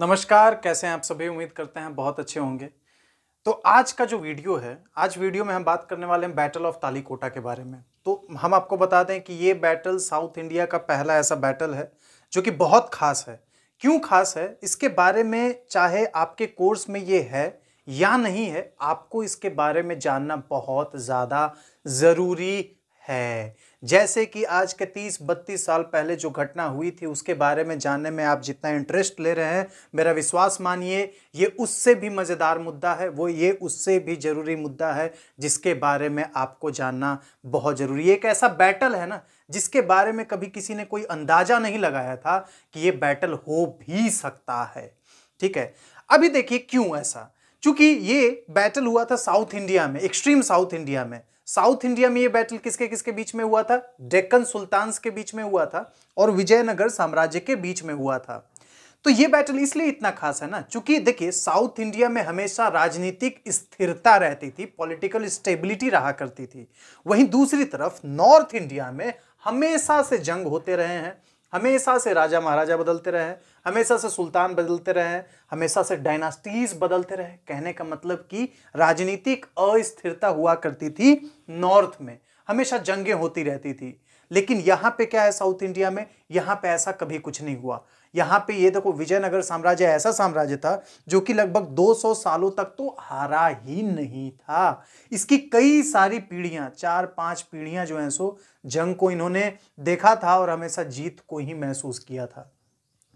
नमस्कार कैसे हैं आप सभी उम्मीद करते हैं बहुत अच्छे होंगे तो आज का जो वीडियो है आज वीडियो में हम बात करने वाले हैं बैटल ऑफ तालीकोटा के बारे में तो हम आपको बता दें कि ये बैटल साउथ इंडिया का पहला ऐसा बैटल है जो कि बहुत खास है क्यों खास है इसके बारे में चाहे आपके कोर्स में ये है या नहीं है आपको इसके बारे में जानना बहुत ज़्यादा ज़रूरी है जैसे कि आज के 30 बत्तीस साल पहले जो घटना हुई थी उसके बारे में जानने में आप जितना इंटरेस्ट ले रहे हैं मेरा विश्वास मानिए ये उससे भी मज़ेदार मुद्दा है वो ये उससे भी ज़रूरी मुद्दा है जिसके बारे में आपको जानना बहुत ज़रूरी है एक ऐसा बैटल है ना जिसके बारे में कभी किसी ने कोई अंदाज़ा नहीं लगाया था कि ये बैटल हो भी सकता है ठीक है अभी देखिए क्यों ऐसा चूंकि ये बैटल हुआ था साउथ इंडिया में एक्सट्रीम साउथ इंडिया में साउथ इंडिया में ये बैटल किसके किसके बीच में हुआ था डेक्कन सुल्तान के बीच में हुआ था और विजयनगर साम्राज्य के बीच में हुआ था तो ये बैटल इसलिए इतना खास है ना चूंकि देखिए साउथ इंडिया में हमेशा राजनीतिक स्थिरता रहती थी पॉलिटिकल स्टेबिलिटी रहा करती थी वहीं दूसरी तरफ नॉर्थ इंडिया में हमेशा से जंग होते रहे हैं हमेशा से राजा महाराजा बदलते रहे हमेशा से सुल्तान बदलते रहे हमेशा से डायनास्टीज बदलते रहे कहने का मतलब कि राजनीतिक अस्थिरता हुआ करती थी नॉर्थ में हमेशा जंगें होती रहती थी लेकिन यहाँ पे क्या है साउथ इंडिया में यहाँ पे ऐसा कभी कुछ नहीं हुआ यहाँ पे ये देखो विजयनगर साम्राज्य ऐसा साम्राज्य था जो कि लगभग 200 सालों तक तो हारा ही नहीं था इसकी कई सारी पीढ़ियाँ चार पांच पीढ़ियाँ जो हैं सो जंग को इन्होंने देखा था और हमेशा जीत को ही महसूस किया था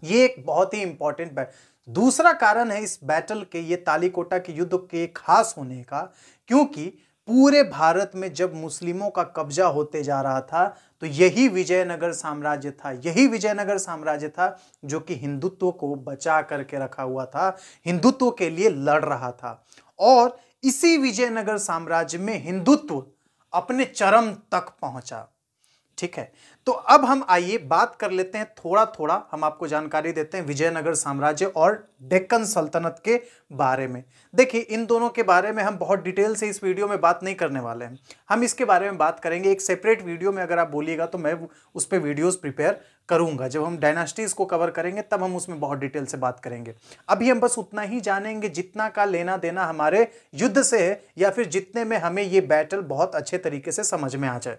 ये एक बहुत ही इंपॉर्टेंट दूसरा कारण है इस बैटल के ये तालीकोटा के युद्ध के खास होने का क्योंकि पूरे भारत में जब मुस्लिमों का कब्जा होते जा रहा था तो यही विजयनगर साम्राज्य था यही विजयनगर साम्राज्य था जो कि हिंदुत्व को बचा करके रखा हुआ था हिंदुत्व के लिए लड़ रहा था और इसी विजयनगर साम्राज्य में हिंदुत्व अपने चरम तक पहुंचा ठीक है तो अब हम आइए बात कर लेते हैं थोड़ा थोड़ा हम आपको जानकारी देते हैं विजयनगर साम्राज्य और डेक्कन सल्तनत के बारे में देखिए इन दोनों के बारे में हम बहुत डिटेल से इस वीडियो में बात नहीं करने वाले हैं हम इसके बारे में बात करेंगे एक सेपरेट वीडियो में अगर आप बोलिएगा तो मैं उस पर वीडियोज़ प्रिपेयर करूंगा जब हम डायनास्टीज़ को कवर करेंगे तब हम उसमें बहुत डिटेल से बात करेंगे अभी हम बस उतना ही जानेंगे जितना का लेना देना हमारे युद्ध से है या फिर जितने में हमें ये बैटल बहुत अच्छे तरीके से समझ में आ जाए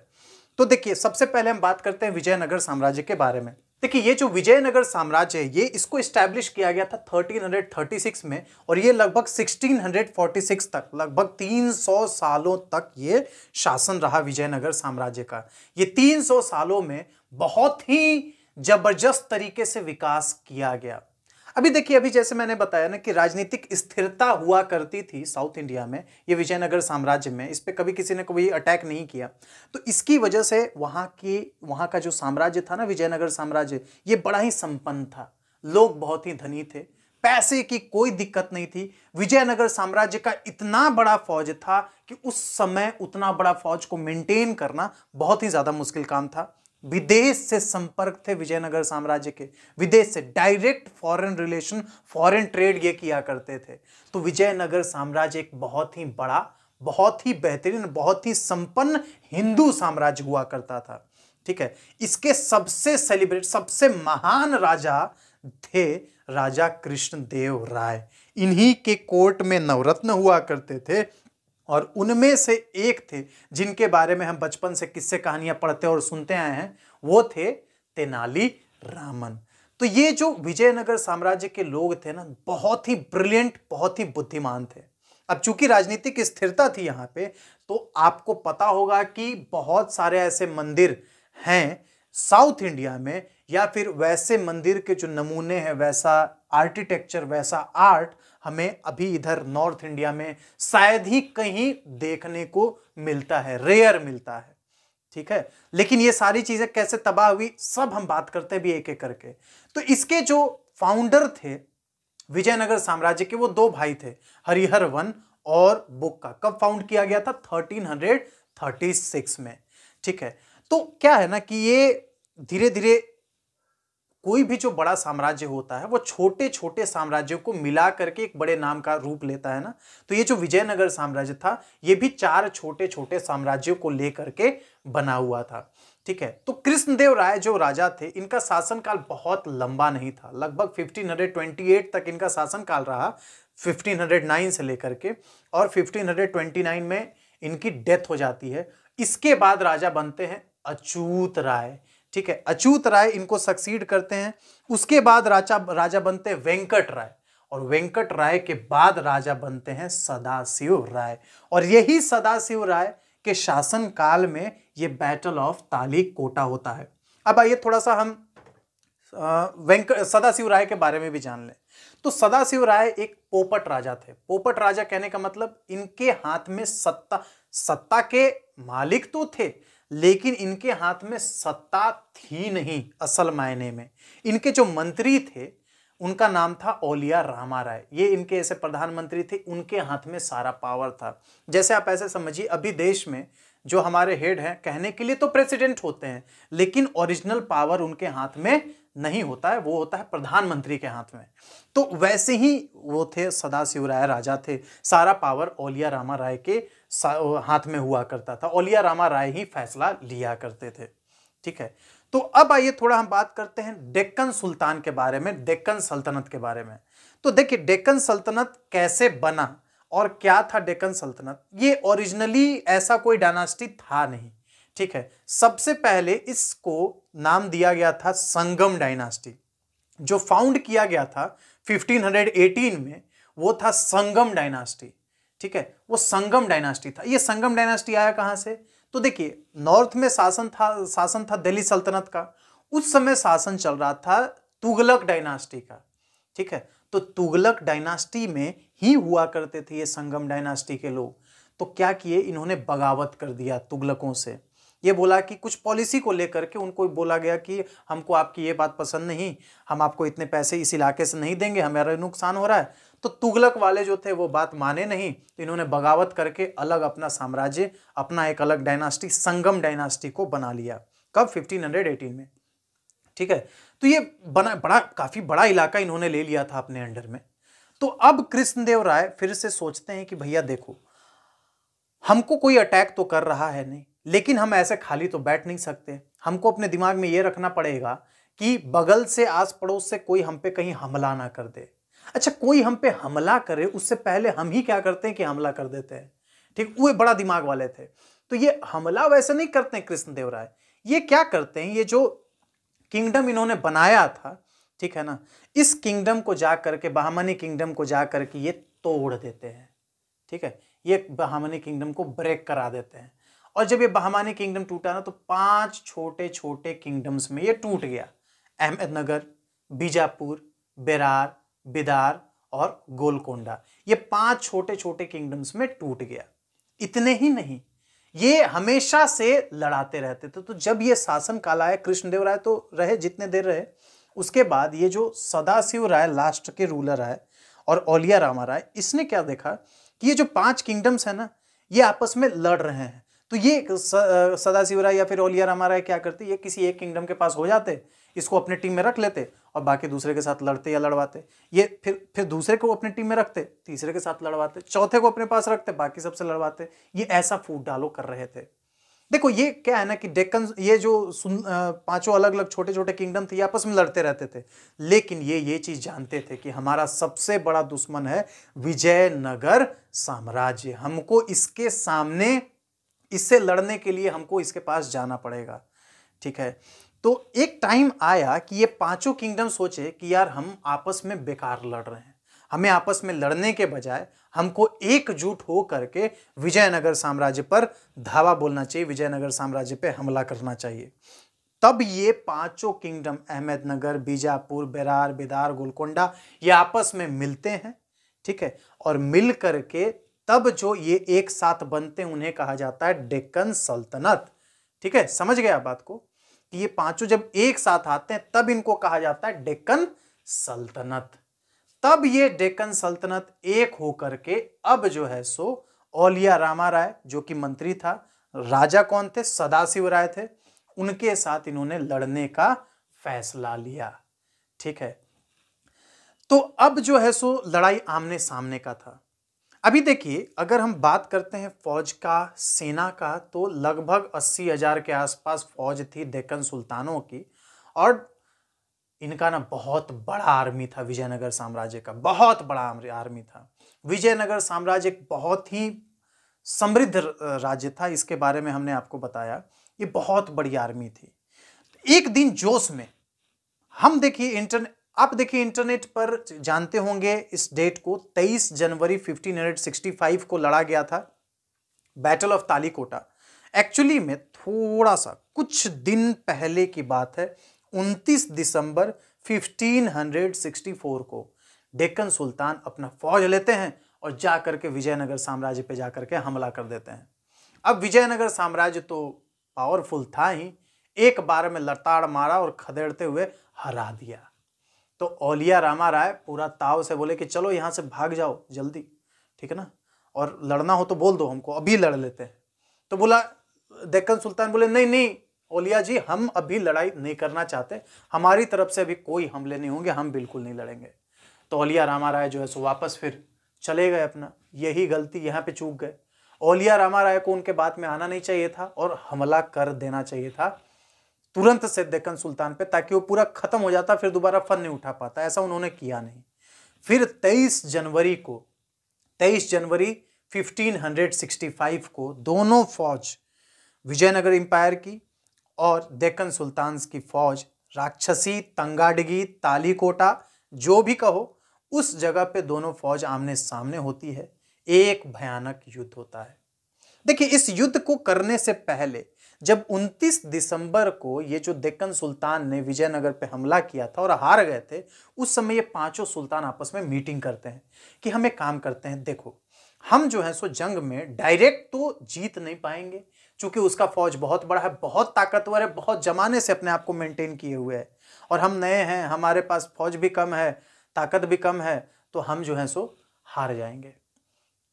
तो देखिए सबसे पहले हम बात करते हैं विजयनगर साम्राज्य के बारे में देखिए ये जो विजयनगर साम्राज्य है ये इसको स्टैब्लिश किया गया था 1336 में और ये लगभग 1646 तक लगभग 300 सालों तक ये शासन रहा विजयनगर साम्राज्य का ये 300 सालों में बहुत ही जबरदस्त तरीके से विकास किया गया अभी देखिए अभी जैसे मैंने बताया ना कि राजनीतिक स्थिरता हुआ करती थी साउथ इंडिया में ये विजयनगर साम्राज्य में इस पर कभी किसी ने कभी अटैक नहीं किया तो इसकी वजह से वहाँ की वहाँ का जो साम्राज्य था ना विजयनगर साम्राज्य ये बड़ा ही संपन्न था लोग बहुत ही धनी थे पैसे की कोई दिक्कत नहीं थी विजयनगर साम्राज्य का इतना बड़ा फौज था कि उस समय उतना बड़ा फौज को मेंटेन करना बहुत ही ज़्यादा मुश्किल काम था विदेश से संपर्क थे विजयनगर साम्राज्य के विदेश से direct foreign relation foreign trade ये किया करते थे तो विजयनगर साम्राज्य एक बहुत ही बड़ा बहुत ही बेहतरीन बहुत ही संपन्न हिंदू साम्राज्य हुआ करता था ठीक है इसके सबसे सेलिब्रेट सबसे महान राजा थे राजा कृष्णदेव राय इन्हीं के कोर्ट में नवरत्न हुआ करते थे और उनमें से एक थे जिनके बारे में हम बचपन से किस्से कहानियां पढ़ते और सुनते आए हैं वो थे तेनाली रामन तो ये जो विजयनगर साम्राज्य के लोग थे ना बहुत ही ब्रिलियंट बहुत ही बुद्धिमान थे अब चूंकि राजनीतिक स्थिरता थी यहाँ पे तो आपको पता होगा कि बहुत सारे ऐसे मंदिर हैं साउथ इंडिया में या फिर वैसे मंदिर के जो नमूने हैं वैसा आर्किटेक्चर वैसा आर्ट हमें अभी इधर नॉर्थ इंडिया में शायद ही कहीं देखने को मिलता है रेयर मिलता है ठीक है लेकिन ये सारी चीजें कैसे तबाह हुई सब हम बात करते हैं भी एक एक करके तो इसके जो फाउंडर थे विजयनगर साम्राज्य के वो दो भाई थे हरिहर वन और बुक्का कब फाउंड किया गया था 1336 में ठीक है तो क्या है ना कि ये धीरे धीरे कोई भी जो बड़ा साम्राज्य होता है वो छोटे छोटे साम्राज्यों को मिला करके एक बड़े नाम का रूप लेता है ना तो ये जो विजयनगर साम्राज्य था ये भी चार छोटे छोटे साम्राज्यों को लेकर के बना हुआ था ठीक है तो कृष्णदेव राय जो राजा थे इनका शासनकाल बहुत लंबा नहीं था लगभग 1528 तक इनका शासनकाल रहा 1509 से लेकर के और 1529 में इनकी डेथ हो जाती है इसके बाद राजा बनते हैं अचूत राय ठीक है अचूत राय इनको सक्सीड करते हैं उसके बाद राजा राजा बनते हैं वेंकट राय और वेंकट राय के बाद राजा बनते हैं सदाशिव राय और यही सदाशिव राय के शासन काल में ये बैटल ऑफ ताली कोटा होता है अब आइए थोड़ा सा हम वेंकट सदाशिव राय के बारे में भी जान लें तो सदाशिव राय एक पोपट राजा थे पोपट राजा कहने का मतलब इनके हाथ में सत्ता सत्ता के मालिक तो थे लेकिन इनके हाथ में सत्ता थी नहीं असल मायने में इनके जो मंत्री थे उनका नाम था ओलिया रामा राय ये इनके ऐसे प्रधानमंत्री थे उनके हाथ में सारा पावर था जैसे आप ऐसे समझिए अभी देश में जो हमारे हेड हैं कहने के लिए तो प्रेसिडेंट होते हैं लेकिन ओरिजिनल पावर उनके हाथ में नहीं होता है वो होता है प्रधानमंत्री के हाथ में तो वैसे ही वो थे सदाशिव राय राजा थे सारा पावर ओलिया रामा राय के हाथ में हुआ करता था ओलिया रामा राय ही फैसला लिया करते थे ठीक है तो अब आइए थोड़ा हम बात करते हैं डेक्कन सुल्तान के बारे में डेक्कन सल्तनत के बारे में तो देखिए डेक्कन सल्तनत कैसे बना और क्या था डेक्कन सल्तनत ये ओरिजिनली ऐसा कोई डायनास्टी था नहीं ठीक है सबसे पहले इसको नाम दिया गया था संगम डायनास्टी जो फाउंड किया गया था 1518 में वो था संगम डायनास्टी ठीक है वो संगम डायनास्टी था ये संगम डायनास्टी आया कहाँ से तो देखिए नॉर्थ में शासन था शासन था दिल्ली सल्तनत का उस समय शासन चल रहा था तुगलक डायनास्टी का ठीक है तो तुगलक डायनास्टी में ही हुआ करते थे ये संगम डायनास्टी के लोग तो क्या किए इन्होंने बगावत कर दिया तुगलकों से ये बोला कि कुछ पॉलिसी को लेकर के उनको बोला गया कि हमको आपकी ये बात पसंद नहीं हम आपको इतने पैसे इस इलाके से नहीं देंगे हमारा नुकसान हो रहा है तो तुगलक वाले जो थे वो बात माने नहीं तो इन्होंने बगावत करके अलग अपना साम्राज्य अपना एक अलग डायनास्टी संगम डायनास्टी को बना लिया कब 1518 में ठीक है तो ये बना बड़ा काफ़ी बड़ा इलाका इन्होंने ले लिया था अपने अंडर में तो अब कृष्णदेव राय फिर से सोचते हैं कि भैया देखो हमको कोई अटैक तो कर रहा है नहीं लेकिन हम ऐसे खाली तो बैठ नहीं सकते हमको अपने दिमाग में ये रखना पड़ेगा कि बगल से आस पड़ोस से कोई हम पे कहीं हमला ना कर दे अच्छा कोई हम पे हमला करे उससे पहले हम ही क्या करते हैं कि हमला कर देते हैं ठीक वो बड़ा दिमाग वाले थे तो ये हमला वैसे नहीं करते हैं कृष्णदेव राय ये क्या करते हैं ये जो किंगडम इन्होंने बनाया था ठीक है ना इस किंगडम को जा करके बहामनी किंगडम को जा करके ये तोड़ देते हैं ठीक है ये बहामनी किंगडम को ब्रेक करा देते हैं और जब ये बहमानी किंगडम टूटा ना तो पांच छोटे छोटे किंगडम्स में ये टूट गया अहमदनगर बीजापुर बेरार बिदार और गोलकोंडा ये पांच छोटे छोटे किंगडम्स में टूट गया इतने ही नहीं ये हमेशा से लड़ाते रहते थे तो जब ये शासन काल आया कृष्णदेव राय तो रहे जितने देर रहे उसके बाद ये जो सदाशिव राय लास्ट के रूलर आए और ओलिया रामा राय इसने क्या देखा कि ये जो पांच किंगडम्स है ना ये आपस में लड़ रहे हैं तो ये सदाशिवराय या फिर ओलियर हमारा क्या करते ये किसी एक किंगडम के पास हो जाते इसको अपने टीम में रख लेते और बाकी दूसरे के साथ लड़ते या लड़वाते ये फिर फिर दूसरे को अपने टीम में रखते तीसरे के साथ लड़वाते चौथे को अपने पास रखते बाकी सबसे लड़वाते ये ऐसा फूट डालो कर रहे थे देखो ये क्या है ना कि डेक्कन ये जो पांचों अलग अलग छोटे छोटे किंगडम थे आपस में लड़ते रहते थे लेकिन ये ये चीज जानते थे कि हमारा सबसे बड़ा दुश्मन है विजयनगर साम्राज्य हमको इसके सामने इससे लड़ने के लिए हमको इसके पास जाना पड़ेगा ठीक है तो एक टाइम आया कि ये पांचों किंगडम सोचे कि यार हम आपस में बेकार लड़ रहे हैं हमें आपस में लड़ने के बजाय हमको एकजुट हो करके विजयनगर साम्राज्य पर धावा बोलना चाहिए विजयनगर साम्राज्य पर हमला करना चाहिए तब ये पांचों किंगडम अहमदनगर बीजापुर बेरार बेदार गोलकोंडा ये आपस में मिलते हैं ठीक है और मिल करके तब जो ये एक साथ बनते उन्हें कहा जाता है डेक्कन सल्तनत ठीक है समझ गया बात को कि ये पांचों जब एक साथ आते हैं तब इनको कहा जाता है डेक्कन सल्तनत तब ये डेक्कन सल्तनत एक होकर के अब जो है सो ओलिया रामा राय जो कि मंत्री था राजा कौन थे सदाशिव राय थे उनके साथ इन्होंने लड़ने का फैसला लिया ठीक है तो अब जो है सो लड़ाई आमने सामने का था अभी देखिए अगर हम बात करते हैं फौज का सेना का तो लगभग अस्सी हज़ार के आसपास फौज थी डेक्कन सुल्तानों की और इनका ना बहुत बड़ा आर्मी था विजयनगर साम्राज्य का बहुत बड़ा आर्मी था विजयनगर साम्राज्य एक बहुत ही समृद्ध राज्य था इसके बारे में हमने आपको बताया ये बहुत बड़ी आर्मी थी एक दिन जोश में हम देखिए इंटर आप देखिए इंटरनेट पर जानते होंगे इस डेट को 23 जनवरी 1565 को लड़ा गया था बैटल ऑफ तालीकोटा एक्चुअली में थोड़ा सा कुछ दिन पहले की बात है 29 दिसंबर 1564 को डेक्कन सुल्तान अपना फौज लेते हैं और जा करके विजयनगर साम्राज्य पे जा करके हमला कर देते हैं अब विजयनगर साम्राज्य तो पावरफुल था ही एक बार में लताड़ मारा और खदेड़ते हुए हरा दिया तो ओलिया रामा राय पूरा ताव से बोले कि चलो यहाँ से भाग जाओ जल्दी ठीक है ना और लड़ना हो तो बोल दो हमको अभी लड़ लेते हैं तो बोला डेक्कन सुल्तान बोले नहीं नहीं ओलिया जी हम अभी लड़ाई नहीं करना चाहते हमारी तरफ से अभी कोई हमले नहीं होंगे हम बिल्कुल नहीं लड़ेंगे तो ओलिया रामा राय जो है सो वापस फिर चले गए अपना यही गलती यहाँ पे चूक गए ओलिया रामा राय को उनके बात में आना नहीं चाहिए था और हमला कर देना चाहिए था तुरंत से देखन सुल्तान पे ताकि वो पूरा खत्म हो जाता फिर दोबारा फन नहीं उठा पाता ऐसा उन्होंने किया नहीं फिर 23 जनवरी को 23 जनवरी 1565 को दोनों फौज विजयनगर एम्पायर की और देखन सुल्तान की फौज राक्षसी तंगाडगी तालीकोटा जो भी कहो उस जगह पे दोनों फौज आमने सामने होती है एक भयानक युद्ध होता है देखिए इस युद्ध को करने से पहले जब 29 दिसंबर को ये जो देक्कन सुल्तान ने विजयनगर पे हमला किया था और हार गए थे उस समय ये पांचों सुल्तान आपस में मीटिंग करते हैं कि हम एक काम करते हैं देखो हम जो है सो जंग में डायरेक्ट तो जीत नहीं पाएंगे क्योंकि उसका फौज बहुत बड़ा है बहुत ताकतवर है बहुत जमाने से अपने आप को मेंटेन किए हुए है और हम नए हैं हमारे पास फौज भी कम है ताकत भी कम है तो हम जो है सो हार जाएंगे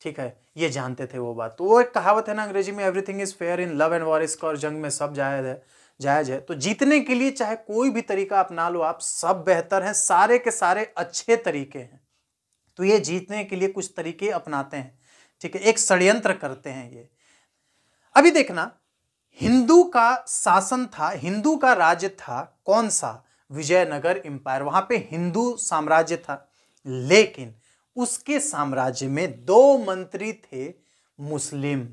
ठीक है ये जानते थे वो बात तो वो एक कहावत है ना अंग्रेजी में everything is fair in love and war इसका और जंग में सब जायज है जायज है तो जीतने के लिए चाहे कोई भी तरीका अपना लो आप सब बेहतर हैं सारे के सारे अच्छे तरीके हैं तो ये जीतने के लिए कुछ तरीके अपनाते हैं ठीक है एक षड्यंत्र करते हैं ये अभी देखना हिंदू का शासन था हिंदू का राज्य था कौन सा विजयनगर एम्पायर वहां पे हिंदू साम्राज्य था लेकिन उसके साम्राज्य में दो मंत्री थे मुस्लिम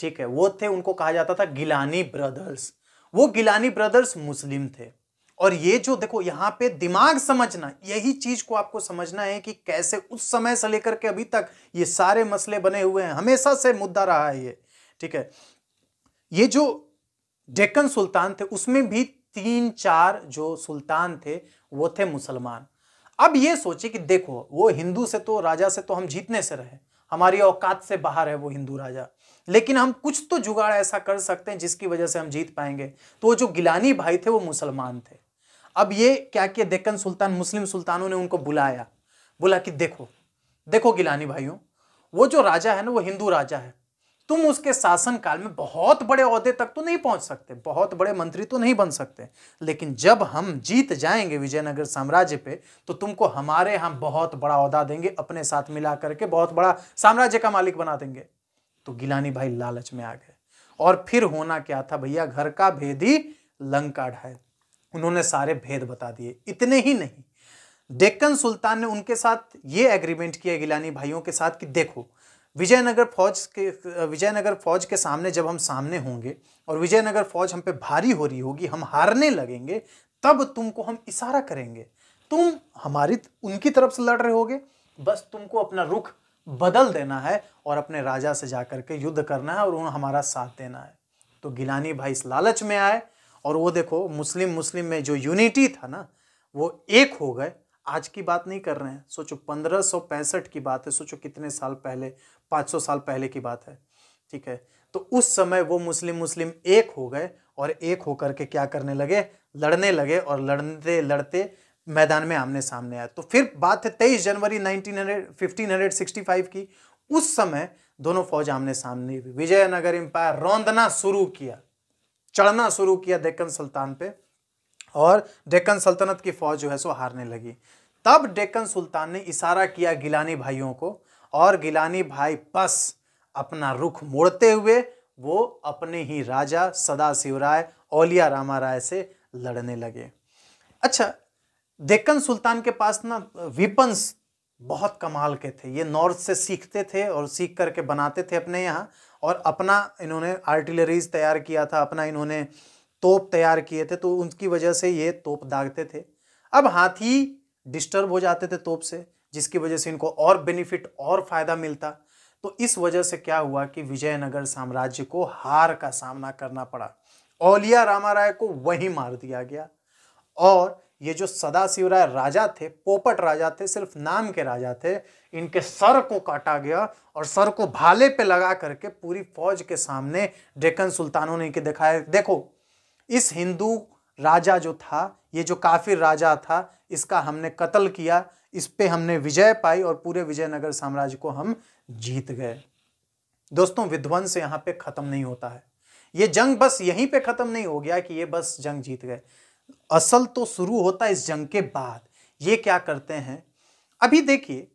ठीक है वो थे उनको कहा जाता था गिलानी ब्रदर्स वो गिलानी ब्रदर्स मुस्लिम थे और ये जो देखो यहाँ पे दिमाग समझना यही चीज को आपको समझना है कि कैसे उस समय से लेकर के अभी तक ये सारे मसले बने हुए हैं हमेशा से मुद्दा रहा है ये ठीक है ये जो डेक्कन सुल्तान थे उसमें भी तीन चार जो सुल्तान थे वो थे मुसलमान अब ये सोचे कि देखो वो हिंदू से तो राजा से तो हम जीतने से रहे हमारी औकात से बाहर है वो हिंदू राजा लेकिन हम कुछ तो जुगाड़ ऐसा कर सकते हैं जिसकी वजह से हम जीत पाएंगे तो वो जो गिलानी भाई थे वो मुसलमान थे अब ये क्या किया देखन सुल्तान मुस्लिम सुल्तानों ने उनको बुलाया बोला कि देखो देखो गिलानी भाइयों वो जो राजा है ना वो हिंदू राजा है तुम उसके शासनकाल में बहुत बड़े अहदे तक तो नहीं पहुंच सकते बहुत बड़े मंत्री तो नहीं बन सकते लेकिन जब हम जीत जाएंगे विजयनगर साम्राज्य पे तो तुमको हमारे यहां बहुत बड़ा अहदा देंगे अपने साथ मिला करके बहुत बड़ा साम्राज्य का मालिक बना देंगे तो गिलानी भाई लालच में आ गए और फिर होना क्या था भैया घर का भेद ही लंका ढाए उन्होंने सारे भेद बता दिए इतने ही नहीं डेक्कन सुल्तान ने उनके साथ ये एग्रीमेंट किया गिलानी भाइयों के साथ कि देखो विजयनगर फौज के विजयनगर फौज के सामने जब हम सामने होंगे और विजयनगर फौज हम पे भारी हो रही होगी हम हारने लगेंगे तब तुमको हम इशारा करेंगे तुम हमारी उनकी तरफ से लड़ रहे होगे बस तुमको अपना रुख बदल देना है और अपने राजा से जा करके युद्ध करना है और उन्हें हमारा साथ देना है तो गिलानी भाई इस लालच में आए और वो देखो मुस्लिम मुस्लिम में जो यूनिटी था ना वो एक हो गए आज की बात नहीं कर रहे हैं सोचो पंद्रह की बात है सोचो कितने साल पहले 500 साल पहले की बात है ठीक है तो उस समय वो मुस्लिम मुस्लिम एक हो गए और एक होकर के क्या करने लगे लड़ने लगे और लड़ते लड़ते मैदान में आमने सामने आया तो फिर बात है तेईस जनवरी सिक्सटी फाइव की उस समय दोनों फौज आमने सामने हुई विजयनगर एम्पायर रौंदना शुरू किया चढ़ना शुरू किया डेक्कन सुल्तान पे और डेक्कन सल्तनत की फौज जो है सो हारने लगी तब डेक्कन सुल्तान ने इशारा किया गिलानी भाइयों को और गिलानी भाई बस अपना रुख मोड़ते हुए वो अपने ही राजा सदाशिव राय औलिया रामा राय से लड़ने लगे अच्छा देक्कन सुल्तान के पास ना वीपन्स बहुत कमाल के थे ये नॉर्थ से सीखते थे और सीख करके बनाते थे अपने यहाँ और अपना इन्होंने आर्टिलरीज तैयार किया था अपना इन्होंने तोप तैयार किए थे तो उनकी वजह से ये तोप दागते थे अब हाथी डिस्टर्ब हो जाते थे तोप से जिसकी वजह से इनको और बेनिफिट और फायदा मिलता तो इस वजह से क्या हुआ कि विजयनगर साम्राज्य को हार का सामना करना पड़ा औलिया रामा राय को वहीं मार दिया गया और ये जो सदाशिव राय राजा थे पोपट राजा थे सिर्फ नाम के राजा थे इनके सर को काटा गया और सर को भाले पे लगा करके पूरी फौज के सामने डेकन सुल्तानों ने इनके दिखाया देखो इस हिंदू राजा जो था ये जो काफिर राजा था इसका हमने कत्ल किया इस पे हमने विजय पाई और पूरे विजयनगर साम्राज्य को हम जीत गए दोस्तों विध्वंस यहाँ पे ख़त्म नहीं होता है ये जंग बस यहीं पे ख़त्म नहीं हो गया कि ये बस जंग जीत गए असल तो शुरू होता है इस जंग के बाद ये क्या करते हैं अभी देखिए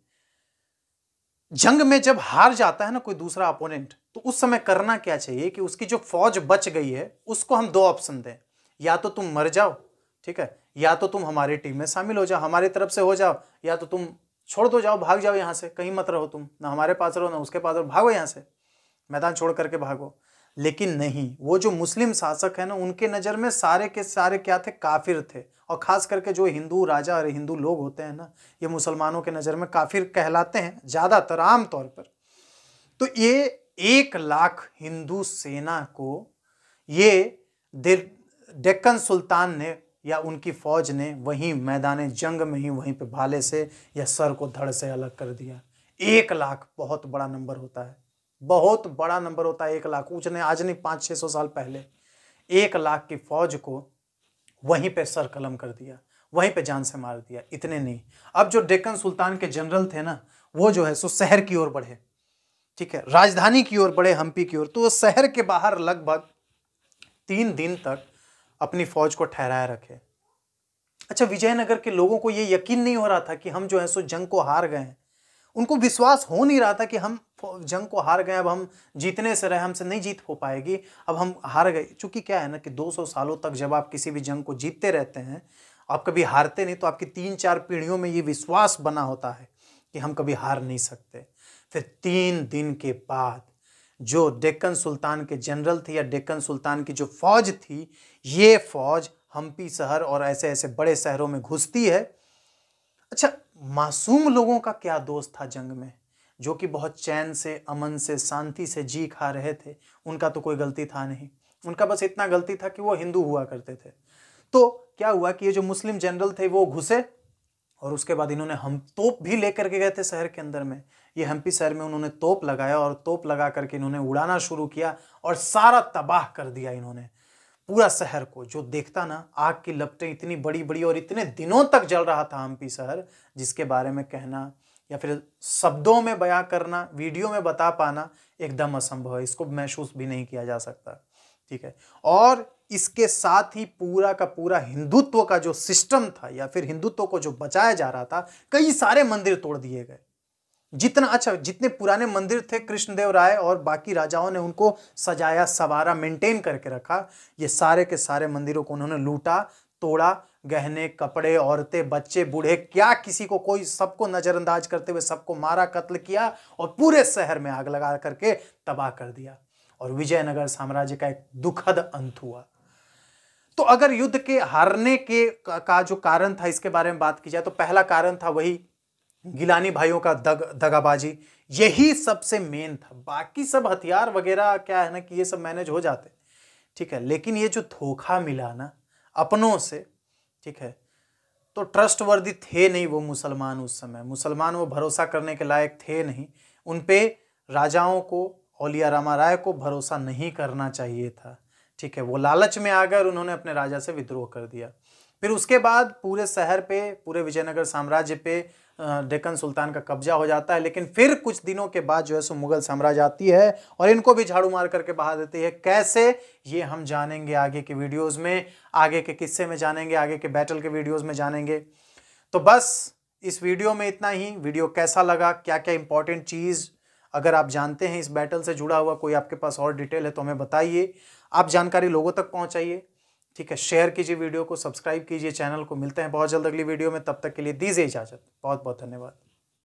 जंग में जब हार जाता है ना कोई दूसरा अपोनेंट तो उस समय करना क्या चाहिए कि उसकी जो फौज बच गई है उसको हम दो ऑप्शन दें या तो तुम मर जाओ ठीक है या तो तुम हमारी टीम में शामिल हो जाओ हमारी तरफ से हो जाओ या तो तुम छोड़ दो जाओ भाग जाओ यहाँ से कहीं मत रहो तुम ना हमारे पास रहो ना उसके पास रहो भागो यहाँ से मैदान छोड़ करके भागो लेकिन नहीं वो जो मुस्लिम शासक है ना उनके नज़र में सारे के सारे क्या थे काफिर थे और ख़ास करके जो हिंदू राजा और हिंदू लोग होते हैं ना ये मुसलमानों के नज़र में काफिर कहलाते हैं ज़्यादातर आम तौर पर तो ये एक लाख हिंदू सेना को ये डेक्कन सुल्तान ने या उनकी फौज ने वहीं मैदान जंग में ही वहीं पे भाले से या सर को धड़ से अलग कर दिया एक लाख बहुत बड़ा नंबर होता है बहुत बड़ा नंबर होता है एक लाख ऊँच ने आज नहीं पाँच छः सौ साल पहले एक लाख की फौज को वहीं पे सर कलम कर दिया वहीं पे जान से मार दिया इतने नहीं अब जो डेक्कन सुल्तान के जनरल थे ना वो जो है सो शहर की ओर बढ़े ठीक है राजधानी की ओर बढ़े हम्पी की ओर तो वो शहर के बाहर लगभग तीन दिन तक अपनी फौज को ठहराए रखे अच्छा विजयनगर के लोगों को ये यकीन नहीं हो रहा था कि हम जो है सो जंग को हार गए हैं उनको विश्वास हो नहीं रहा था कि हम जंग को हार गए अब हम जीतने से रहे हमसे नहीं जीत हो पाएगी अब हम हार गए चूंकि क्या है ना कि 200 सालों तक जब आप किसी भी जंग को जीतते रहते हैं आप कभी हारते नहीं तो आपकी तीन चार पीढ़ियों में ये विश्वास बना होता है कि हम कभी हार नहीं सकते फिर तीन दिन के बाद जो डेक्कन सुल्तान के जनरल थे या डेक्कन सुल्तान की जो फौज थी ये फौज हम्पी शहर और ऐसे ऐसे बड़े शहरों में घुसती है अच्छा मासूम लोगों का क्या दोस्त था जंग में जो कि बहुत चैन से अमन से शांति से जी खा रहे थे उनका तो कोई गलती था नहीं उनका बस इतना गलती था कि वो हिंदू हुआ करते थे तो क्या हुआ कि ये जो मुस्लिम जनरल थे वो घुसे और उसके बाद इन्होंने हम तोप भी लेकर के गए थे शहर के अंदर में ये हम्पी शहर में उन्होंने तोप लगाया और तोप लगा करके इन्होंने उड़ाना शुरू किया और सारा तबाह कर दिया इन्होंने पूरा शहर को जो देखता ना आग की लपटें इतनी बड़ी बड़ी और इतने दिनों तक जल रहा था हम्पी शहर जिसके बारे में कहना या फिर शब्दों में बयां करना वीडियो में बता पाना एकदम असंभव है इसको महसूस भी नहीं किया जा सकता ठीक है और इसके साथ ही पूरा का पूरा हिंदुत्व का जो सिस्टम था या फिर हिंदुत्व को जो बचाया जा रहा था कई सारे मंदिर तोड़ दिए गए जितना अच्छा जितने पुराने मंदिर थे कृष्णदेव राय और बाकी राजाओं ने उनको सजाया सवारा मेंटेन करके रखा ये सारे के सारे मंदिरों को उन्होंने लूटा तोड़ा गहने कपड़े औरतें बच्चे बूढ़े क्या किसी को कोई सबको नज़रअंदाज करते हुए सबको मारा कत्ल किया और पूरे शहर में आग लगा करके तबाह कर दिया और विजयनगर साम्राज्य का एक दुखद अंत हुआ तो अगर युद्ध के हारने के का जो कारण था इसके बारे में बात की जाए तो पहला कारण था वही गिलानी भाइयों का दग दगाबाजी यही सबसे मेन था बाकी सब हथियार वगैरह क्या है ना कि ये सब मैनेज हो जाते ठीक है लेकिन ये जो धोखा मिला ना अपनों से ठीक है तो ट्रस्ट वर्दी थे नहीं वो मुसलमान उस समय मुसलमान वो भरोसा करने के लायक थे नहीं उन पे राजाओं को औलिया रामा राय को भरोसा नहीं करना चाहिए था ठीक है वो लालच में आकर उन्होंने अपने राजा से विद्रोह कर दिया फिर उसके बाद पूरे शहर पे पूरे विजयनगर साम्राज्य पे डेक्कन सुल्तान का कब्जा हो जाता है लेकिन फिर कुछ दिनों के बाद जो है सो मुगल साम्राज्य आती है और इनको भी झाड़ू मार करके बहा देती है कैसे ये हम जानेंगे आगे के वीडियोज़ में आगे के किस्से में जानेंगे आगे के बैटल के वीडियोज़ में जानेंगे तो बस इस वीडियो में इतना ही वीडियो कैसा लगा क्या क्या इंपॉर्टेंट चीज़ अगर आप जानते हैं इस बैटल से जुड़ा हुआ कोई आपके पास और डिटेल है तो हमें बताइए आप जानकारी लोगों तक पहुंचाइए ठीक है शेयर कीजिए वीडियो को सब्सक्राइब कीजिए चैनल को मिलते हैं बहुत जल्द अगली वीडियो में तब तक के लिए दीजिए इजाज़त बहुत बहुत धन्यवाद